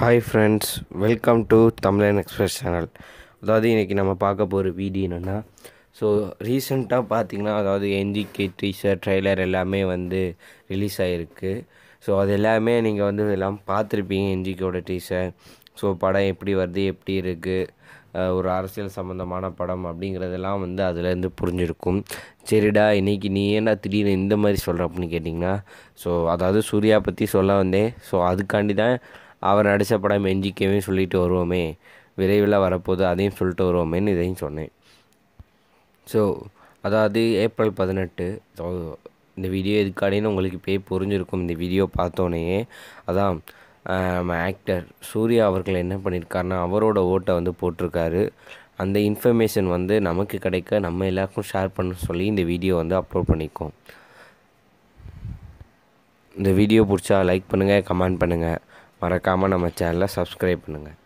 hi friends welcome to Tamilan express channel அதாவது இன்றைக்கி நம்ம பார்க்க போகிற வீடியோ என்னென்னா ஸோ ரீசெண்டாக பார்த்திங்கன்னா அதாவது என்ஜிகே டீசர் ட்ரெய்லர் எல்லாமே வந்து ரிலீஸ் ஆகிருக்கு ஸோ அது எல்லாமே நீங்கள் வந்து எல்லாம் பார்த்துருப்பீங்க என்ஜிகேவோட டீசர் ஸோ படம் எப்படி வருது எப்படி இருக்குது ஒரு அரசியல் சம்மந்தமான படம் அப்படிங்கிறதெல்லாம் வந்து அதுலேருந்து புரிஞ்சிருக்கும் சரிடா இன்றைக்கி நீ ஏன்னா திடீர்னு இந்த மாதிரி சொல்கிற அப்படின்னு கேட்டிங்கன்னா ஸோ அதாவது சூர்யா பற்றி சொல்ல வந்தேன் ஸோ அதுக்காண்டி தான் அவர் நடித்த படம் எஞ்சிக்கவேன்னு சொல்லிட்டு வருவோமே விரைவில் வரப்போகுது அதையும் சொல்லிட்டு வருவோமேன்னு இதையும் சொன்னேன் ஸோ அதாவது ஏப்ரல் பதினெட்டு இந்த வீடியோ எதுக்காடின்னு உங்களுக்கு பே புரிஞ்சிருக்கும் இந்த வீடியோ பார்த்தோன்னே அதான் நம்ம ஆக்டர் சூர்யா அவர்கள் என்ன பண்ணியிருக்காருன்னா அவரோட ஓட்டை வந்து போட்டிருக்காரு அந்த இன்ஃபர்மேஷன் வந்து நமக்கு கிடைக்க நம்ம எல்லாருக்கும் ஷேர் பண்ண சொல்லி இந்த வீடியோ வந்து அப்லோட் பண்ணியிருக்கோம் இந்த வீடியோ பிடிச்சா லைக் பண்ணுங்கள் கமெண்ட் பண்ணுங்கள் மறக்காமல் நம்ம சேனலை சப்ஸ்கிரைப் பண்ணுங்கள்